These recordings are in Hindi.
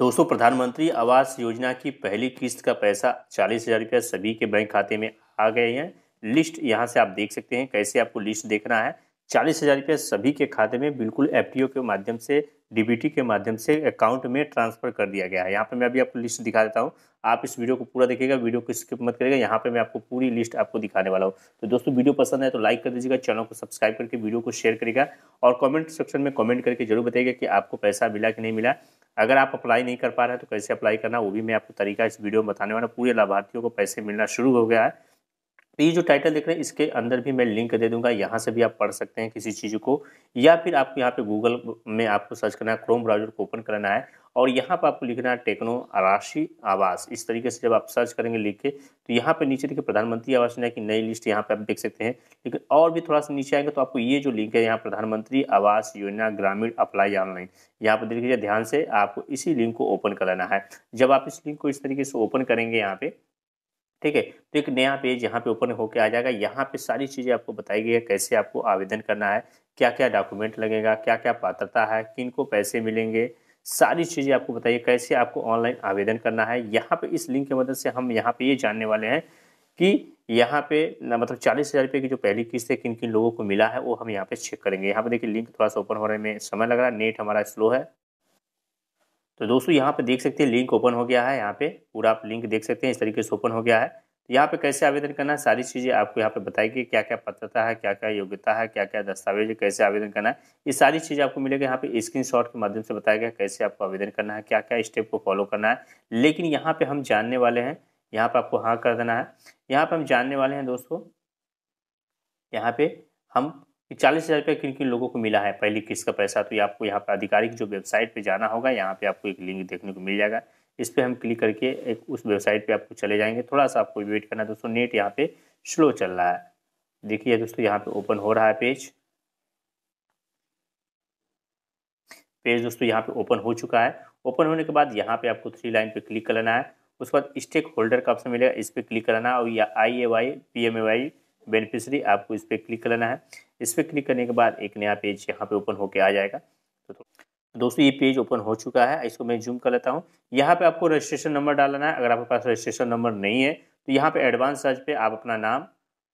दोस्तों प्रधानमंत्री आवास योजना की पहली किस्त का पैसा चालीस हज़ार रुपया सभी के बैंक खाते में आ गए हैं लिस्ट यहाँ से आप देख सकते हैं कैसे आपको लिस्ट देखना है चालीस हज़ार रुपया सभी के खाते में बिल्कुल एफ के माध्यम से डीबीटी के माध्यम से अकाउंट में ट्रांसफ़र कर दिया गया है यहाँ पे मैं अभी आपको लिस्ट दिखा देता हूँ आप इस वीडियो को पूरा देखिएगा वीडियो को स्किप मत करेगा यहाँ पर मैं आपको पूरी लिस्ट आपको दिखाने वाला हूँ तो दोस्तों वीडियो पसंद है तो लाइक कर दीजिएगा चैनल को सब्सक्राइब करके वीडियो को शेयर करेगा और कमेंट सेक्शन में कमेंट करके जरूर बताइएगा कि आपको पैसा मिला कि नहीं मिला अगर आप अप्लाई नहीं कर पा रहे हैं तो कैसे अप्लाई करना वो भी मैं आपको तरीका इस वीडियो में बताने वाला पूरे लाभार्थियों को पैसे मिलना शुरू हो गया है तो ये जो टाइटल देख रहे हैं इसके अंदर भी मैं लिंक दे दूंगा यहाँ से भी आप पढ़ सकते हैं किसी चीज़ को या फिर आपको यहाँ पे गूगल में आपको सर्च करना है क्रोम ब्राउजर को ओपन करना है और यहाँ पर आपको लिखना है टेक्नो राशि आवास इस तरीके से जब आप सर्च करेंगे लिख के तो यहाँ पर नीचे देखिए प्रधानमंत्री आवास योजना की नई लिस्ट यहाँ पर आप देख सकते हैं लेकिन और भी थोड़ा सा नीचे आएंगे तो आपको ये जो लिंक है यहाँ प्रधानमंत्री आवास योजना ग्रामीण अप्लाई ऑनलाइन यहाँ पर देखिए ध्यान से आपको इसी लिंक को ओपन कराना है जब आप इस लिंक को इस तरीके से ओपन करेंगे यहाँ पर ठीक है तो एक नया पेज यहाँ पे ओपन होके आ जाएगा यहाँ पे सारी चीज़ें आपको बताई गई है कैसे आपको आवेदन करना है क्या क्या डॉक्यूमेंट लगेगा क्या क्या पात्रता है किन को पैसे मिलेंगे सारी चीज़ें आपको बताइए कैसे आपको ऑनलाइन आवेदन करना है यहाँ पे इस लिंक की मदद से हम यहाँ पे ये जानने वाले हैं कि यहाँ पे मतलब चालीस हज़ार रुपये की जो पहली किस्त है किन किन लोगों को मिला है वो हम यहाँ पे चेक करेंगे यहाँ पे देखिए लिंक थोड़ा सा ओपन होने में समय लग रहा है नेट हमारा स्लो है तो दोस्तों यहाँ पे देख सकते हैं लिंक ओपन हो गया है यहाँ पे पूरा आप लिंक देख सकते हैं इस तरीके से ओपन हो गया है तो यहाँ पे कैसे आवेदन करना है सारी चीज़ें आपको यहाँ पे बताएगी क्या क्या पत्रता है क्या क्या योग्यता है क्या क्या दस्तावेज है कैसे आवेदन करना है ये सारी चीज़ें आपको मिलेगा यहाँ पे स्क्रीन के माध्यम से बताया गया कैसे आपको आवेदन करना है क्या क्या स्टेप को फॉलो करना है लेकिन यहाँ पर हम जानने वाले हैं यहाँ पर आपको हाँ कर देना है यहाँ पर हम जानने वाले हैं दोस्तों यहाँ पर हम कि चालीस हज़ार रुपया किन किन लोगों को मिला है पहली किस्त का पैसा तो ये आपको यहाँ पर आधिकारिक जो वेबसाइट पे जाना होगा यहाँ पे आपको एक लिंक देखने को मिल जाएगा इस पर हम क्लिक करके एक उस वेबसाइट पे आपको चले जाएंगे थोड़ा सा आपको वेट करना है दोस्तों नेट यहाँ पर स्लो चल रहा है देखिए दोस्तों यहाँ पे ओपन हो रहा है पेज पेज दोस्तों यहाँ पे ओपन हो चुका है ओपन होने के बाद यहाँ पे आपको थ्री लाइन पे क्लिक करना है उसके बाद स्टेक होल्डर का ऑप्शन मिलेगा इस पर क्लिक करना है और या I A Y P M A Y beneficiary आपको इस पर क्लिक करना है इस पर क्लिक करने के बाद एक नया पेज यहाँ पे ओपन होके आ जाएगा तो, तो दोस्तों ये पेज ओपन हो चुका है इसको मैं जूम कर लेता हूँ यहाँ पे आपको रजिस्ट्रेशन नंबर डालना है अगर आपके पास रजिस्ट्रेशन नंबर नहीं है तो यहाँ पे एडवांस सर्च पे आप अपना नाम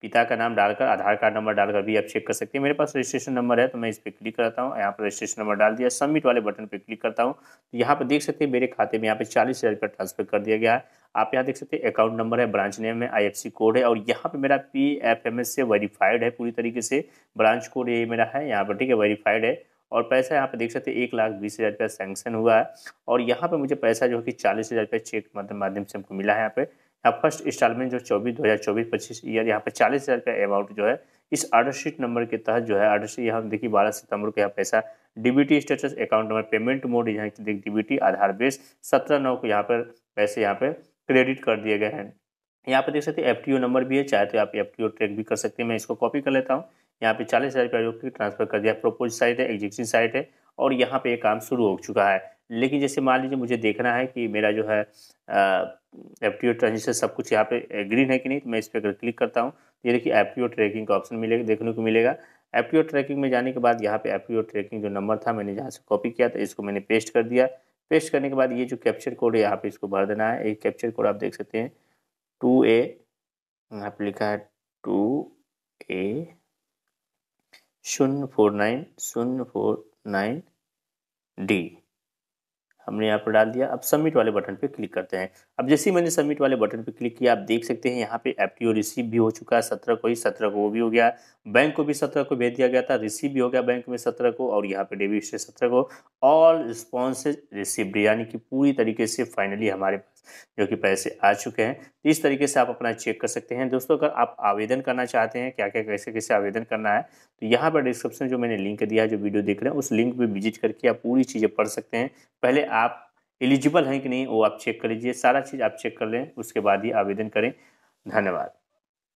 पिता का नाम डालकर आधार कार्ड नंबर डालकर भी आप चेक कर सकते हैं मेरे पास रजिस्ट्रेशन नंबर है तो मैं इस पर क्लिक करता हूँ यहाँ पर रजिस्ट्रेशन नंबर डाल दिया सबमिट वाले बटन पर क्लिक करता हूँ तो यहाँ पर देख सकते हैं मेरे खाते में यहाँ पे चालीस हज़ार रुपया ट्रांसफर कर दिया गया है आप यहाँ देख सकते हैं अकाउंट नंबर है ब्रांच नेम है आईएफसी कोड है और यहाँ पे मेरा पी एफ एम एस से वेरीफाइड है पूरी तरीके से ब्रांच कोड ये मेरा है यहाँ पर ठीक है वेरीफाइड है और पैसा यहाँ पे देख सकते हैं एक लाख बीस हज़ार रुपया सेंक्शन हुआ है और यहाँ पे मुझे पैसा जो है कि चालीस हज़ार रुपया चेक माध्यम से हमको मिला है यहाँ पे यहाँ फर्स्ट इंस्टॉलमेंट जो चौबीस दो हज़ार चौबीस पच्चीस ईयर यहाँ पे चालीस हज़ार रुपया अमाउंट जो है इस आर्डर शीट नंबर के तहत जो है आर्डर शीट यहाँ देखिए बारह सितंबर को यहाँ पैसा DBT status account number payment mode यहाँ डीबीटी आधार बेस सत्रह नौ को यहाँ पर पैसे यहाँ पे क्रेडिट कर दिए गए हैं यहाँ पर देख सकते हैं एफ नंबर भी है चाहे तो आप एफ ट्रैक भी कर सकते हैं मैं इसको कॉपी कर लेता हूँ यहाँ पे चालीस हज़ार रुपया कि ट्रांसफर कर दिया प्रोपोज साइट है एग्जिस्टिंग साइट है और यहाँ पे ये काम शुरू हो चुका है लेकिन जैसे मान लीजिए मुझे देखना है कि मेरा जो है एफ टी ट्रांजेक्शन सब कुछ यहाँ पे ग्रीन है कि नहीं तो मैं इस पर अगर क्लिक करता हूँ तो ये देखिए एफ टी ट्रैकिंग का ऑप्शन मिलेगा देखने को मिलेगा एफ टी ट्रैकिंग में जाने के बाद यहाँ पे एफ टी ट्रैकिंग जो नंबर था मैंने जहाँ से कॉपी किया था इसको मैंने पेस्ट कर दिया पेस्ट करने के बाद ये जो कैप्चर कोड है यहाँ पे इसको भर देना है ये कैप्चर कोड आप देख सकते हैं टू ए यहाँ पे लिखा है टू ए शून्य फोर नाइन शून्य फोर नाइन डी हमने यहाँ पर डाल दिया अब सबमिट वाले बटन पे क्लिक करते हैं अब जैसे ही मैंने सबमिट वाले बटन पे क्लिक किया आप देख सकते हैं यहाँ पे एफ टी रिसीव भी हो चुका है सत्रह को ही सत्रह को वो भी हो गया बैंक को भी सत्रह को भेज दिया गया था रिसीव भी हो गया बैंक में सत्रह को और यहाँ पे डेबिट से सत्रह को ऑल रिस्पॉन्सेज रिसीव यानी कि पूरी तरीके से फाइनली हमारे पास जो कि पैसे आ चुके हैं तो इस तरीके से आप अपना चेक कर सकते हैं दोस्तों अगर आप आवेदन करना चाहते हैं क्या क्या कैसे कैसे आवेदन करना है तो यहाँ पर डिस्क्रिप्शन जो मैंने लिंक दिया है जो वीडियो देख रहे हैं उस लिंक पर विजिट करके आप पूरी चीज़ें पढ़ सकते हैं पहले आप एलिजिबल हैं कि नहीं वो आप चेक कर लीजिए सारा चीज़ आप चेक कर लें उसके बाद ही आवेदन करें धन्यवाद